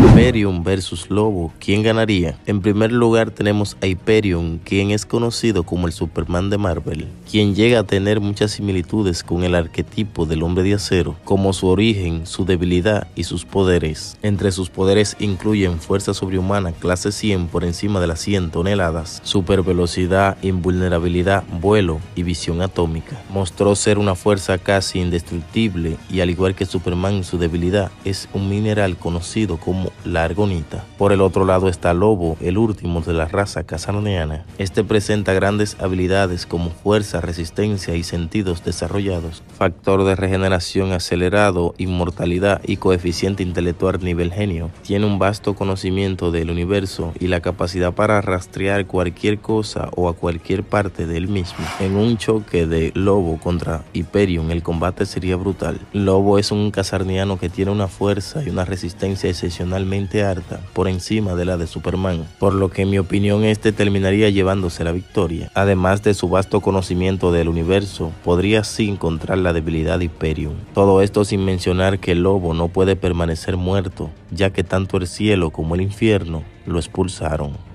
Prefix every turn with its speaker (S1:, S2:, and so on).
S1: Hyperion versus Lobo, ¿quién ganaría? En primer lugar tenemos a Hyperion, quien es conocido como el Superman de Marvel, quien llega a tener muchas similitudes con el arquetipo del hombre de acero, como su origen, su debilidad y sus poderes. Entre sus poderes incluyen fuerza sobrehumana clase 100 por encima de las 100 toneladas, supervelocidad, invulnerabilidad, vuelo y visión atómica. Mostró ser una fuerza casi indestructible y al igual que Superman su debilidad es un mineral conocido como la argonita. Por el otro lado está Lobo, el último de la raza casarniana Este presenta grandes habilidades como fuerza, resistencia y sentidos desarrollados, factor de regeneración acelerado, inmortalidad y coeficiente intelectual nivel genio. Tiene un vasto conocimiento del universo y la capacidad para rastrear cualquier cosa o a cualquier parte del mismo. En un choque de Lobo contra Hyperion, el combate sería brutal. Lobo es un casarniano que tiene una fuerza y una resistencia excepcional harta por encima de la de Superman, por lo que en mi opinión este terminaría llevándose la victoria. Además de su vasto conocimiento del universo, podría sí encontrar la debilidad de Hyperion. Todo esto sin mencionar que el lobo no puede permanecer muerto, ya que tanto el cielo como el infierno lo expulsaron.